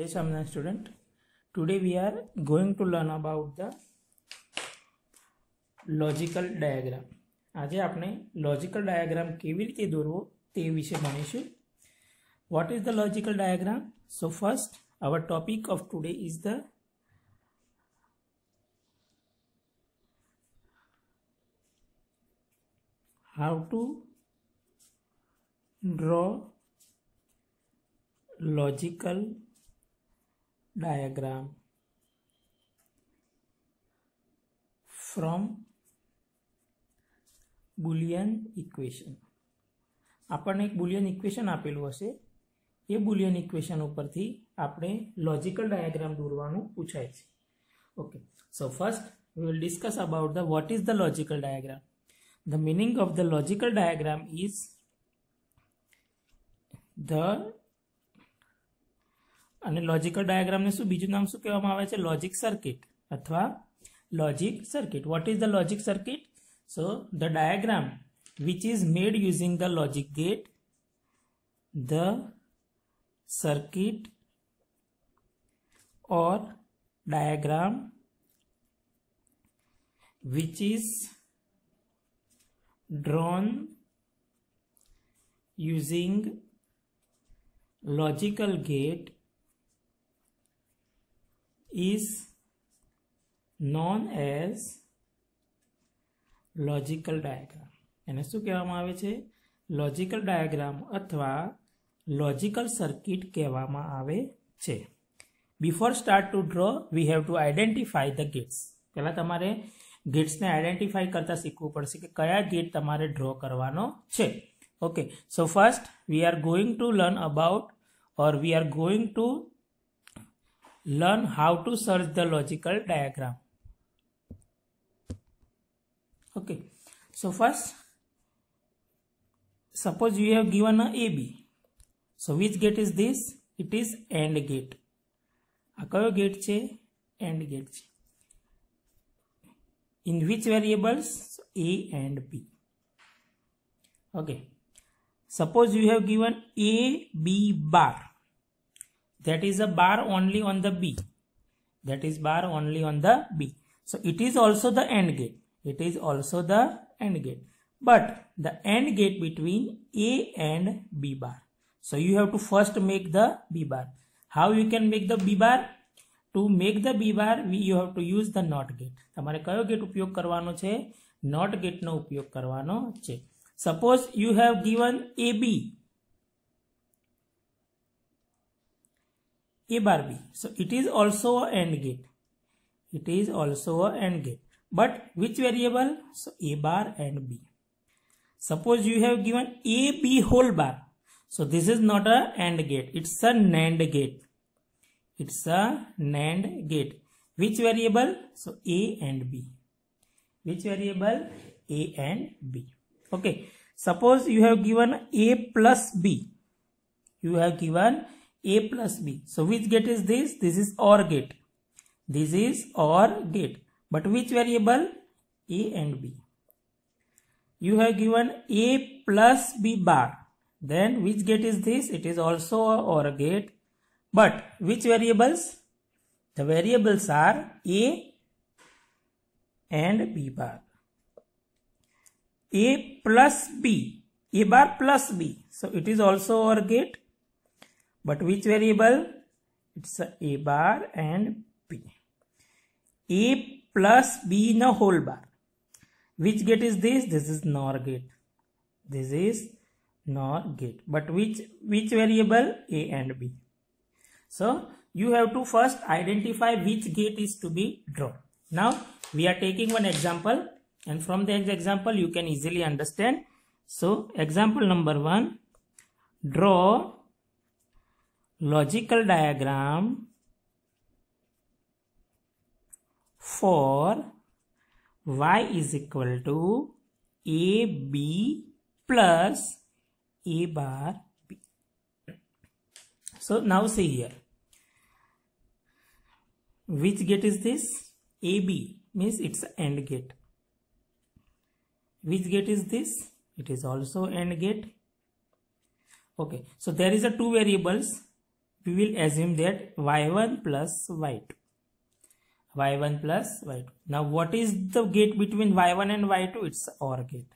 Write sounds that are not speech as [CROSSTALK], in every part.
Hey Samna student, today we are going to learn about the logical diagram આજે આપણે logical diagram કેવી રીતે દોરવો તે વિશે ભણીશું what is the logical diagram so first our topic of today is the how to draw logical diagram from Boolean equation આપણને એક બુલિયન ઇક્વેશન આપેલું હશે એ બુલિયન ઇક્વેશન ઉપરથી આપણે લોજિકલ ડાયાગ્રામ દોરવાનું પૂછાય છે okay so first we will discuss about the what is the logical diagram the meaning of the logical diagram is the logical diagram ने शू बीज नाम शू कहे लॉजिक सर्किट अथवा logic circuit what is the logic circuit so the diagram which is made using the logic gate the circuit or diagram which is drawn using logical gate is known as logical diagram એને શું કહેવામાં આવે છે logical diagram અથવા logical circuit કહેવામાં આવે છે before start to draw we have to identify the gates પહેલાં તમારે ગેટ્સને આઈડેન્ટિફાઈ કરતાં શીખવું પડશે કે કયા ગેટ તમારે ડ્રો કરવાનો છે okay so first we are going to learn about or we are going to learn how to search the logical diagram okay so first suppose you have given a ab so which gate is this it is AND gate આ gate che, છે AND gate in which variables a and b okay suppose you have given a b bar that is a bar only on the B. That is bar only on the B. So it is also the AND gate. It is also the AND gate. But the AND gate between A and B bar. So you have to first make the B bar. How you can make the B bar? To make the B bar, we you have to use the NOT gate. તમારે કયો gate ઉપયોગ કરવાનો છે NOT ગેટનો ઉપયોગ કરવાનો છે suppose Suppose you have given AB. a bar b so it is also a and gate it is also a and gate but which variable so a bar and b suppose you have given a b whole bar so this is not a and gate it's a nand gate it's a nand gate which variable so a and b which variable a and b okay suppose you have given a plus b you have given a plus B. So which gate is this? This is OR gate. This is OR gate. But which variable? A and B. You have given A plus B bar. Then which gate is this? It is also OR gate. But which variables? The variables are A and B bar. A plus B. A bar plus B. So it is also OR gate. But which variable? It's a bar and p. a plus b in a whole bar. Which gate is this? This is NOR gate. This is NOR gate. But which, which variable? a and b. So, you have to first identify which gate is to be drawn. Now, we are taking one example and from the example you can easily understand. So, example number 1. Draw logical diagram for y is equal to a b plus a bar b. So now see here which gate is this a b means it's end gate. Which gate is this? It is also end gate. Okay, so there is a two variables we will assume that y1 plus y2 y1 plus y2 now what is the gate between y1 and y2 it's or gate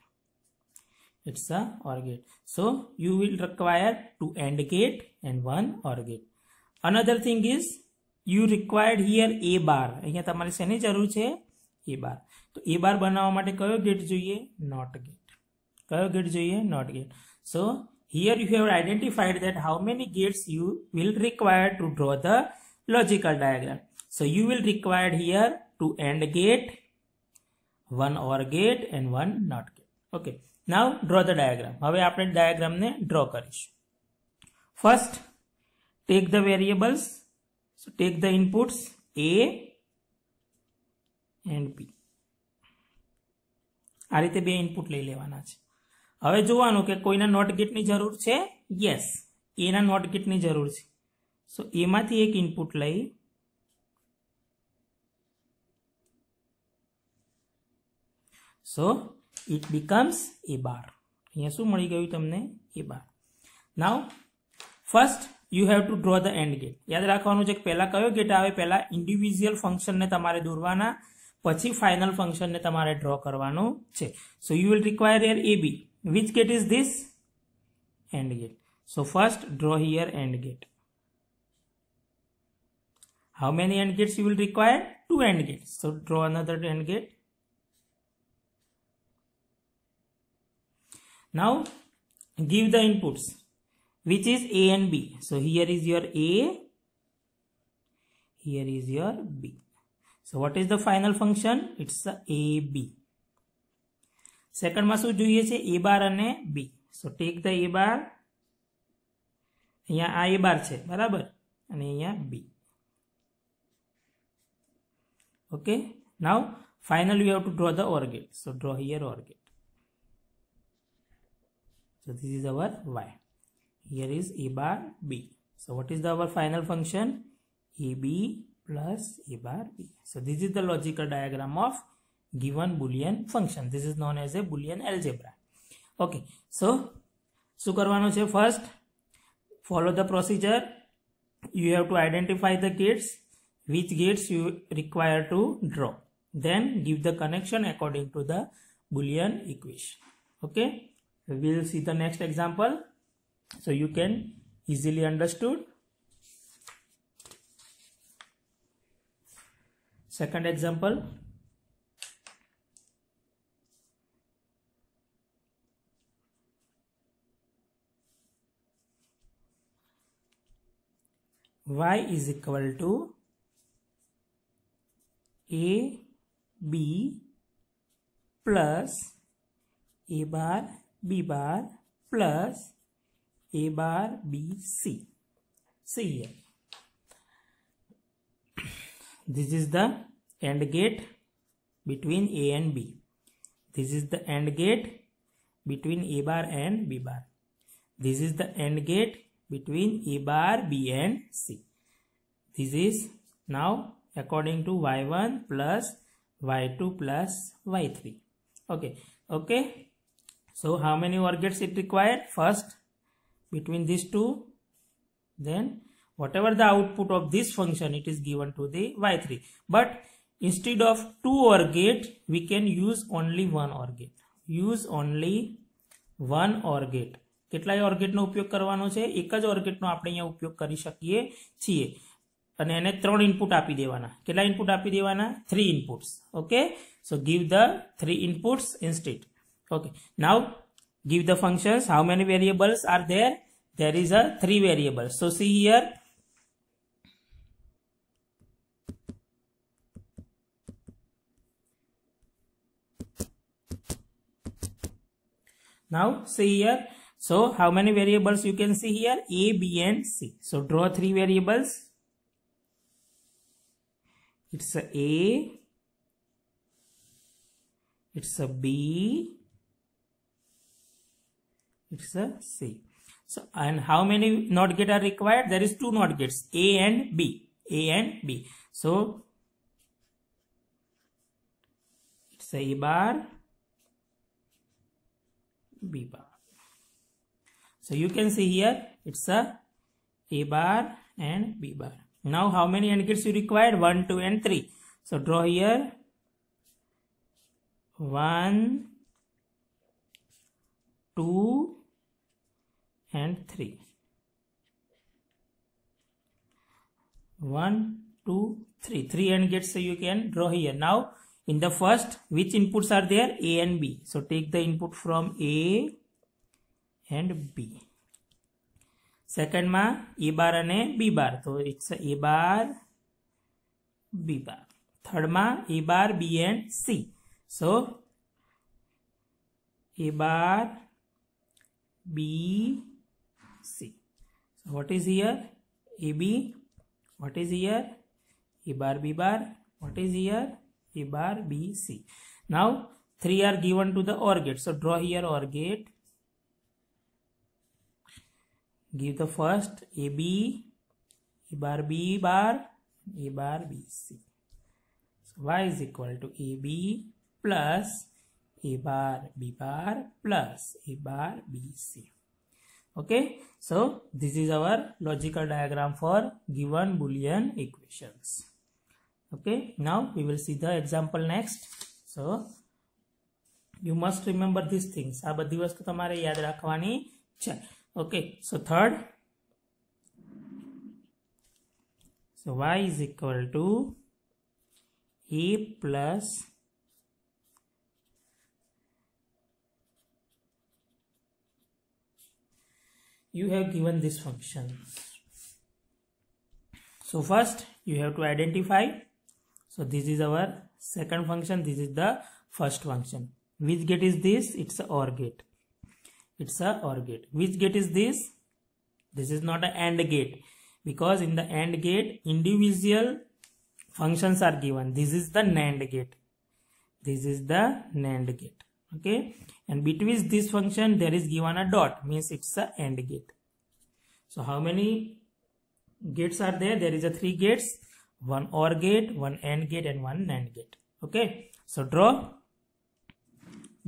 it's a or gate so you will require two and gate and one or gate another thing is you required here a bar અહીંયા તમારે શેની જરૂર છે a bar તો a bar બનાવવા માટે કયો gate જોઈએ not gate કયો gate જોઈએ not gate so Here you have identified that how many gates you will require to draw the logical diagram. So you will required here two AND gate, one OR gate and one NOT gate. Okay. Now draw the diagram. have apne diagram ne draw karish First take the variables. So take the inputs A and B. આ રીતે બે input લઈ લેવાના છે હવે જોવાનું કે કોઈના નોટ ગેટની જરૂર છે યસ એના નોટ ગેટની જરૂર છે સો એમાંથી એક ઇનપુટ લઈ સો ઇટ બીકમ્સ એ બાર અહીંયા શું મળી ગયું તમને એ બાર now first you have to draw the and gate યાદ રાખવાનું છે કે પહેલાં કયો ગેટ આવે પહેલાં ઇન્ડિવિજ્યુઅલ ફંક્શનને તમારે દોરવાના પછી ફાઇનલ ફંક્શનને તમારે ડ્રો કરવાનું છે so you will require your A B which gate is this AND gate so first draw here AND gate how many AND gates you will require two AND gates so draw another AND gate now give the inputs which is A and B so here is your A here is your B so what is the final function? It's AB. Second में शू जो A bar B so take the A bar uh आ bar है बराबर अी okay now final you have to draw the or gate so draw here or gate so this is our Y here is A bar B so what is the our final function A B plus A bar B so this is the logical diagram of given boolean function this is known as a boolean algebra okay so so કરવાનું છે first follow the procedure. You have to identify the gates. which gates you require to draw then give the connection according to the boolean equation okay we will see the next example so you can easily understood second example y is equal to a b plus a bar b bar plus a bar b c see here this is the end gate between A and B. This is the end gate between A bar and B bar. This is the end gate between A bar, B and C. This is now according to Y1 plus Y2 plus Y3. Okay. Okay. So how many OR gates it required? First between these two. Then whatever the output of this function it is given to the Y3. But instead of two OR gate we can use only one OR gate. Use only one OR gate કેટલાય ઓર્ગેટનો ઉપયોગ કરવાનો છે એક જ ઓર્ગેટનો આપણે અહીંયા ઉપયોગ કરી શકીએ છીએ અને એને ત્રણ ઇનપુટ આપી દેવાના કેટલા ઇનપુટ આપી દેવાના three inputs okay so give the three inputs ઇન્સ્ટિટ okay now give the functions how many variables are there there is a three variables so see here Now see here So how many variables you can see here? A, B and C. So draw three variables. It's a A. It's a B. It's a C. So and how many NOT gate are required? There is two NOT gates A and B. A and B. So it's a A bar, B bar. So you can see here it's a A bar and B bar. Now how many AND gates you require? 1, 2 and 3. So draw here 1, 2 and 3. 1, 2, 3. 3 AND gates so you can draw here. Now in the first which inputs are there? A and B. So take the input from A and B second में A bar ने B bar तो it's A bar B bar third में A bar B and C so A bar B C so what is here A B what is here A bar B bar what is here A bar B C now three are given to the or gate so draw here or gate give the first ab a bar b bar a bar bc so y is equal to ab plus a bar b bar plus a bar bc okay so this is our logical diagram for given boolean equations okay now we will see the example next so you must remember this things આ બધી વસ્તુ તમારે યાદ રાખવાની છે okay so third so y is equal to e plus you have given this function so first you have to identify so this is our second function this is the first function which gate is this it's a or gate it's a OR gate. Which gate is this? This is not an AND gate because in the AND gate individual functions are given. This is the NAND gate. This is the NAND gate. Okay. And between this function there is given a dot means it's a AND gate. So how many gates are there? There is a three gates, one OR gate, one AND gate and one NAND gate. Okay. So draw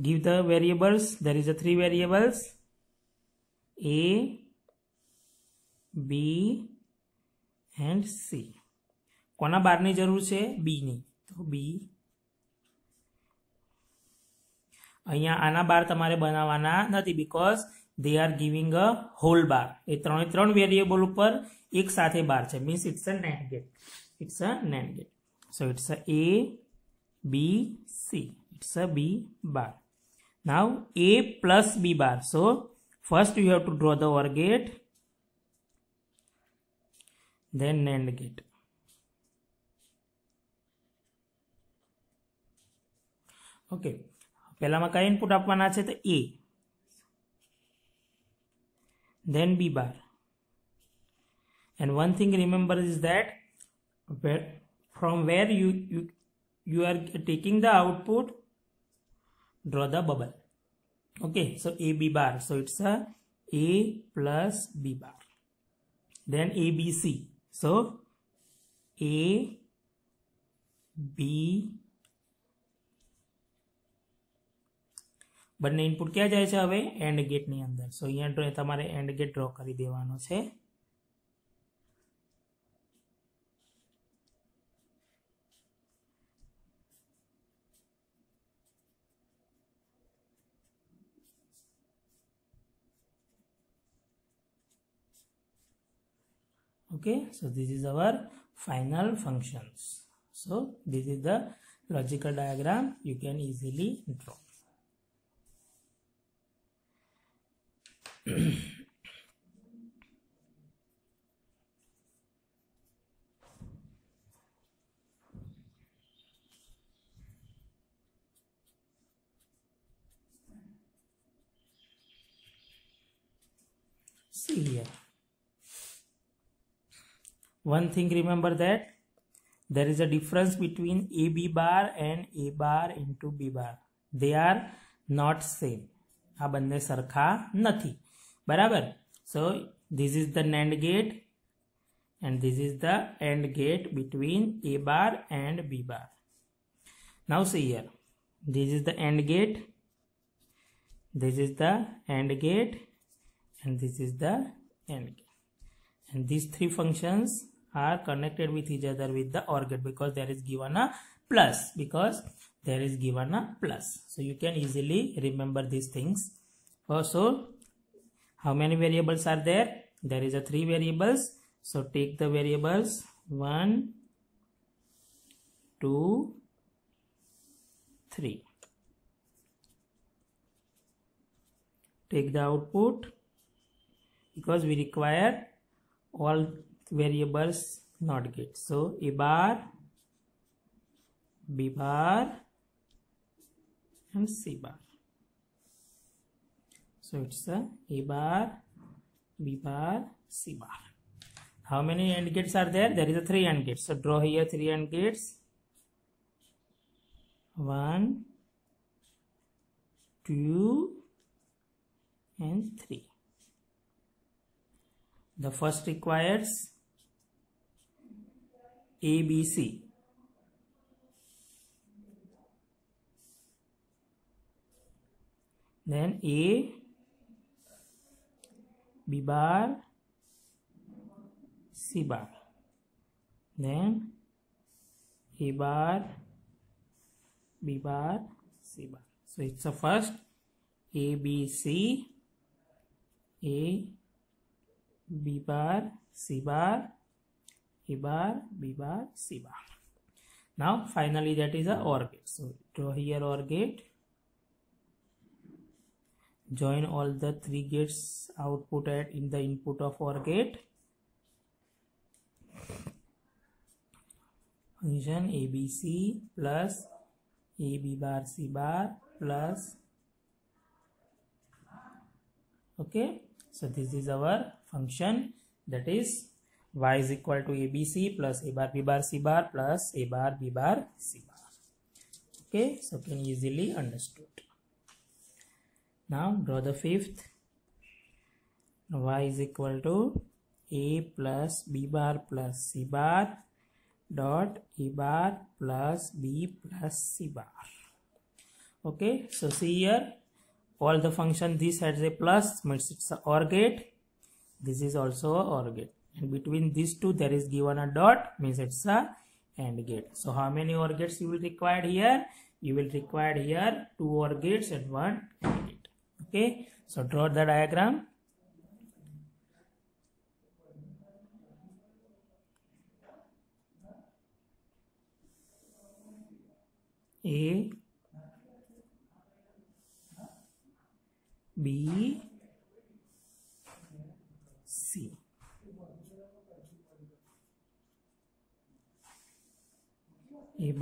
give the variables there is a three variables a b and C કોના બારની જરૂર છે બીની તો બી અહીંયા આના બાર તમારે બનાવવાના નથી because they are giving a whole bar એ ત્રણે ત્રણ વેરિયેબલ ઉપર એક સાથે બાર છે means it's a not gate it's a not gate so it's a A B C it's a B bar Now A plus B bar. So first you have to draw the OR gate, then AND gate. Okay પહેલામાં કયા input આપવાના છે તો A then b bar and one thing remember is that where, from where you, you you are taking the output draw the bubble okay so ab bar so it's a a plus b bar then abc so a b બંને input ક્યાં જાય છે હવે and ગેટની અંદર સો અહીંયા તમારે and gate draw કરી દેવાનો છે okay so this is our final functions so this is the logical diagram you can easily draw [CLEARS THROAT] one thing remember that there is a difference between ab bar and a bar into b bar they are not same આ બંને સરખા નથી બરાબર So this is the NAND gate, and this is the AND gate between A bar and B bar. Now see here, this is the AND gate, this is the AND gate and this is the AND gate. And these three functions are connected with each other with the OR gate because there is given a plus because there is given a plus. So you can easily remember these things. Also, how many variables are there? There is a three variables. So take the variables one, two, three. Take the output because we require all variables not get. So a bar, b bar and c bar. So it's a a bar, b bar, c bar. How many AND gates are there? There is a three AND gates. So draw here three AND gates. One, two, and three. The first requires ABC. Then A, B bar, C bar. Then A bar, B bar, C bar. So it's the first A, B, C, A, B bar, C bar, A bar, B bar, C bar. Now finally that is a OR gate. So draw here OR gate. Join all the three gates output at in the input of OR gate. Function A B C plus A B bar C bar plus okay so this is our function that is y is equal to abc plus a bar b bar c bar plus a bar b bar c bar okay so can easily understood now draw the fifth y is equal to a plus b bar plus c bar dot a bar plus b plus c bar okay so see here all the function this has a plus means it's a or gate this is also a or gate and between these two there is given a dot means it's a AND gate. So how many OR gates you will require here? You will require here two OR gates and one gate. Okay. So draw the diagram.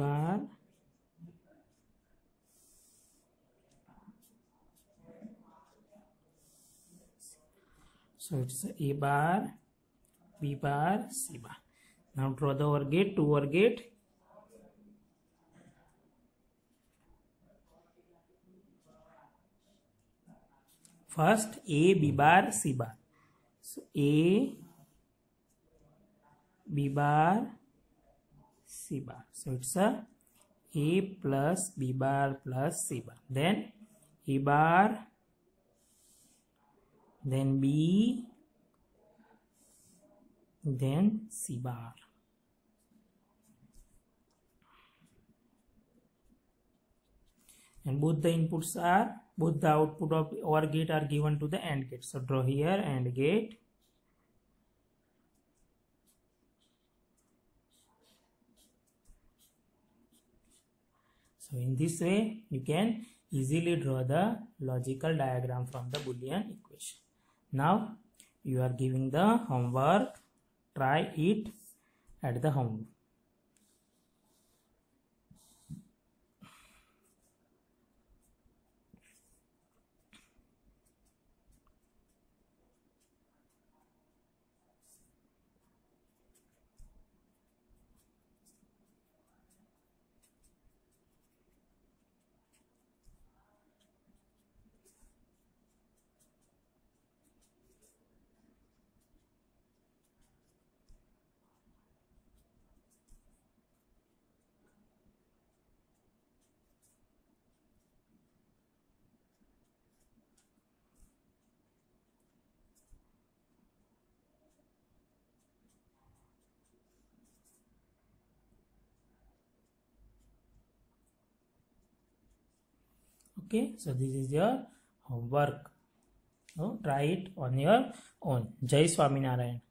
Bar so it's a bar b bar c bar now draw the OR gate to OR gate first a b bar c bar so a b bar C bar. So it's a A plus B bar plus C bar. Then E bar, then B, then C bar. And both the inputs are, both the output of OR gate are given to the AND gate. So draw here AND gate So in this way you can easily draw the logical diagram from the boolean equation. Now you are giving the homework try it at the home okay so this is your homework so try it on your own jai swaminarayan